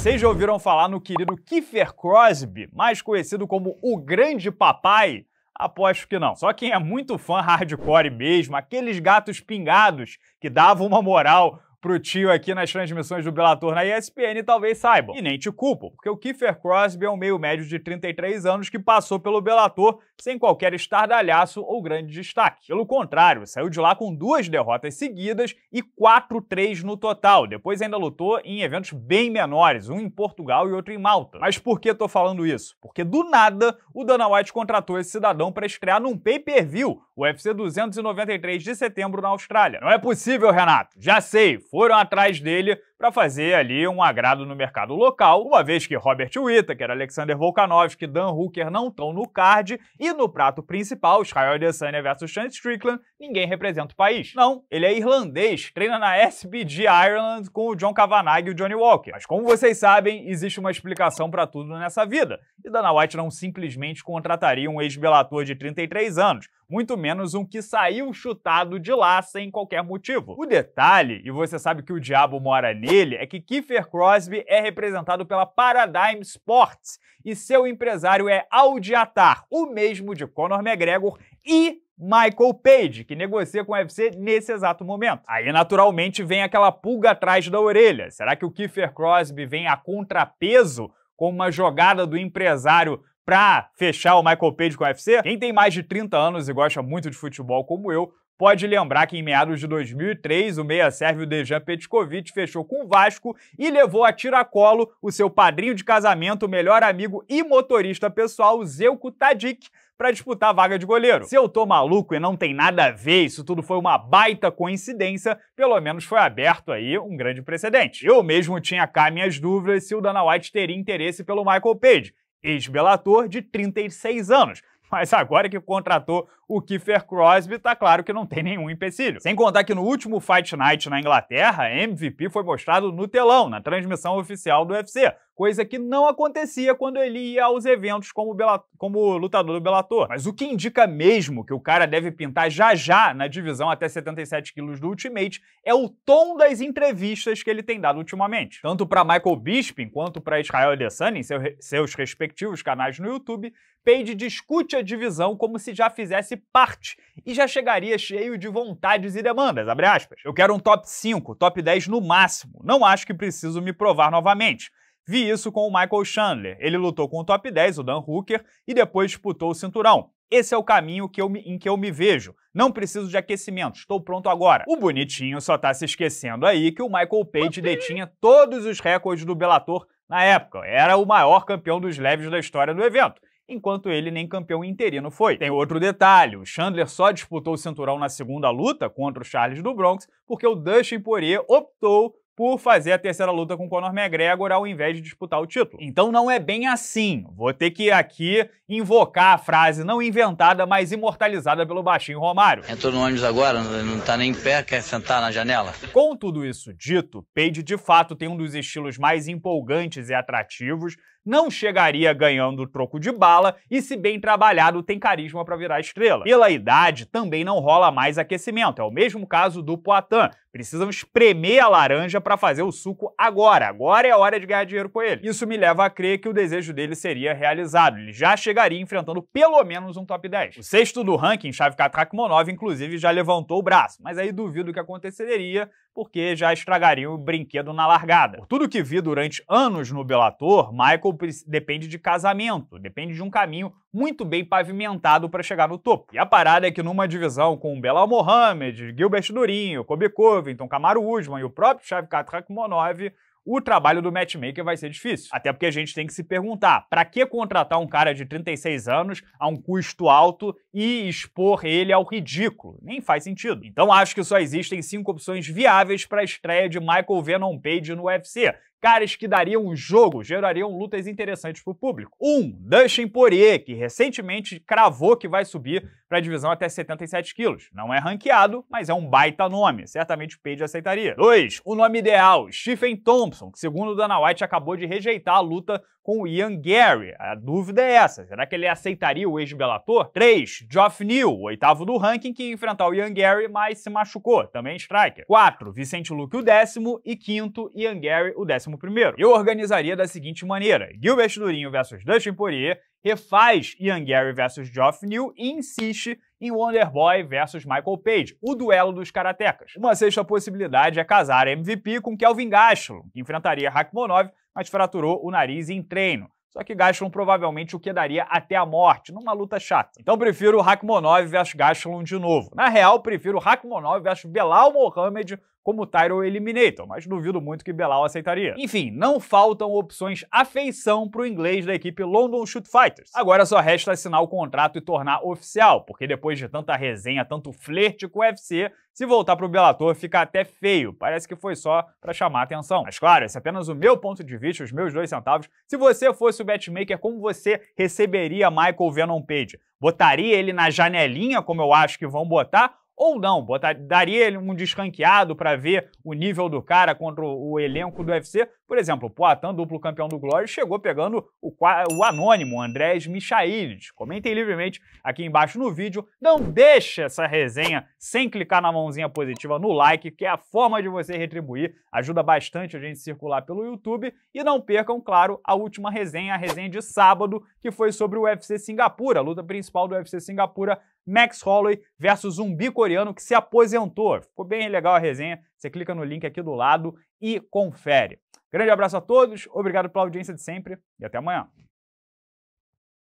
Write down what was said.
Vocês já ouviram falar no querido Kiefer Crosby, mais conhecido como o Grande Papai? Aposto que não. Só quem é muito fã hardcore mesmo, aqueles gatos pingados que davam uma moral pro tio aqui nas transmissões do Bellator na ESPN talvez saibam. E nem te culpo, porque o Kiefer Crosby é um meio médio de 33 anos que passou pelo Bellator sem qualquer estardalhaço ou grande destaque. Pelo contrário, saiu de lá com duas derrotas seguidas e 4-3 no total. Depois ainda lutou em eventos bem menores, um em Portugal e outro em Malta. Mas por que tô falando isso? Porque do nada o Dana White contratou esse cidadão para estrear num pay-per-view o UFC 293 de setembro na Austrália. Não é possível, Renato. Já sei, foram atrás dele para fazer ali um agrado no mercado local, uma vez que Robert Whittaker, Alexander Volkanovski, Dan Hooker não estão no card e no prato principal, Israel Adesanya versus Sean Strickland, ninguém representa o país. Não, ele é irlandês, treina na SBG Ireland com o John Kavanagh e o Johnny Walker. Mas como vocês sabem, existe uma explicação para tudo nessa vida, e Dana White não simplesmente contrataria um ex-belator de 33 anos, muito menos um que saiu chutado de lá sem qualquer motivo. O detalhe, e você sabe que o diabo mora ali, dele é que Kiefer Crosby é representado pela Paradigm Sports e seu empresário é Audi Atar, o mesmo de Conor McGregor e Michael Page, que negocia com o UFC nesse exato momento. Aí, naturalmente, vem aquela pulga atrás da orelha. Será que o Kiefer Crosby vem a contrapeso com uma jogada do empresário para fechar o Michael Page com o UFC? Quem tem mais de 30 anos e gosta muito de futebol como eu, pode lembrar que em meados de 2003, o meia sérvio Dejan Petkovic fechou com o Vasco e levou a tiracolo o seu padrinho de casamento, melhor amigo e motorista pessoal, Zeuco Tadic, para disputar a vaga de goleiro. Se eu tô maluco e não tem nada a ver, isso tudo foi uma baita coincidência, pelo menos foi aberto aí um grande precedente. Eu mesmo tinha cá minhas dúvidas se o Dana White teria interesse pelo Michael Page, ex-belator de 36 anos, mas agora que contratou o Kiefer Crosby, tá claro que não tem nenhum empecilho. Sem contar que no último Fight Night na Inglaterra, MVP foi mostrado no telão, na transmissão oficial do UFC coisa que não acontecia quando ele ia aos eventos como, como lutador do Bellator. Mas o que indica mesmo que o cara deve pintar já já na divisão até 77 quilos do Ultimate é o tom das entrevistas que ele tem dado ultimamente. Tanto para Michael Bisping quanto para Israel Adesanya em seu... seus respectivos canais no YouTube, Page discute a divisão como se já fizesse parte e já chegaria cheio de vontades e demandas, Eu quero um top 5, top 10 no máximo. Não acho que preciso me provar novamente. Vi isso com o Michael Chandler. Ele lutou com o top 10, o Dan Hooker, e depois disputou o cinturão. Esse é o caminho que eu me, em que eu me vejo. Não preciso de aquecimento, estou pronto agora. O bonitinho só tá se esquecendo aí que o Michael Page detinha todos os recordes do Bellator na época. Era o maior campeão dos leves da história do evento enquanto ele nem campeão interino foi. Tem outro detalhe, o Chandler só disputou o cinturão na segunda luta contra o Charles do Bronx porque o Dustin Poirier optou por fazer a terceira luta com Conor McGregor ao invés de disputar o título. Então não é bem assim. Vou ter que aqui invocar a frase não inventada, mas imortalizada pelo baixinho Romário. Entrou no ônibus agora, não tá nem em pé, quer sentar na janela. Com tudo isso dito, Page de fato tem um dos estilos mais empolgantes e atrativos não chegaria ganhando troco de bala e, se bem trabalhado, tem carisma para virar estrela. Pela idade, também não rola mais aquecimento. É o mesmo caso do Poitin. Precisam espremer a laranja para fazer o suco agora. Agora é a hora de ganhar dinheiro com ele. Isso me leva a crer que o desejo dele seria realizado. Ele já chegaria enfrentando pelo menos um top 10. O sexto do ranking, Chave Rakhmonov, inclusive já levantou o braço, mas aí duvido que aconteceria, porque já estragariam o brinquedo na largada. Por tudo que vi durante anos no Belator, Michael depende de casamento, depende de um caminho muito bem pavimentado para chegar no topo. E a parada é que numa divisão com Belal Mohamed, Gilbert Durinho, Kobe Covington, Camaro Usman e o próprio Shavkat Rakhmonov, o trabalho do matchmaker vai ser difícil. Até porque a gente tem que se perguntar, para que contratar um cara de 36 anos a um custo alto e expor ele ao ridículo? Nem faz sentido. Então acho que só existem cinco opções viáveis para a estreia de Michael Venom Page no UFC, caras que dariam um jogo, gerariam lutas interessantes para o público. Um, Dustin Poirier, que recentemente cravou que vai subir para a divisão até 77 quilos. Não é ranqueado, mas é um baita nome. Certamente o Page aceitaria. Dois, o nome ideal, Stephen Thompson, que segundo Dana White acabou de rejeitar a luta com o Ian Gary. A dúvida é essa, será que ele aceitaria o ex-belator? Três, Geoff Neal, o oitavo do ranking, que ia enfrentar o Ian Gary, mas se machucou, também striker. Quatro, Vicente Luque, o décimo, e quinto, Ian Gary, o décimo eu organizaria da seguinte maneira: Gilbert Durinho versus Dustin Poirier, refaz Ian Gary versus Geoff New e insiste em Wonderboy versus Michael Page, o duelo dos karatecas. Uma sexta possibilidade é casar MVP com Kelvin Gastelum, que enfrentaria Rakhmonov, mas fraturou o nariz em treino. Só que Gastelum provavelmente o quedaria até a morte, numa luta chata. Então prefiro Rakhmonov versus Gastelum de novo. Na real, prefiro Rakhmonov versus Belal Mohamed como Tyro Eliminator, mas duvido muito que Belal aceitaria. Enfim, não faltam opções à feição o inglês da equipe London Shoot Fighters. Agora só resta assinar o contrato e tornar oficial, porque depois de tanta resenha, tanto flerte com o UFC, se voltar para o Bellator fica até feio, parece que foi só para chamar atenção. Mas claro, esse é apenas o meu ponto de vista, os meus dois centavos. Se você fosse o betmaker, como você receberia Michael Venom Page? Botaria ele na janelinha, como eu acho que vão botar, ou não, botar, daria ele um desranqueado para ver o nível do cara contra o, o elenco do UFC. Por exemplo, o Poitin, duplo campeão do Glory, chegou pegando o, o anônimo Andrés Michailis. Comentem livremente aqui embaixo no vídeo. Não deixe essa resenha sem clicar na mãozinha positiva no like, que é a forma de você retribuir. Ajuda bastante a gente circular pelo YouTube. E não percam, claro, a última resenha, a resenha de sábado, que foi sobre o UFC Singapura, a luta principal do UFC Singapura Max Holloway versus zumbi coreano que se aposentou. Ficou bem legal a resenha. Você clica no link aqui do lado e confere. Grande abraço a todos, obrigado pela audiência de sempre e até amanhã.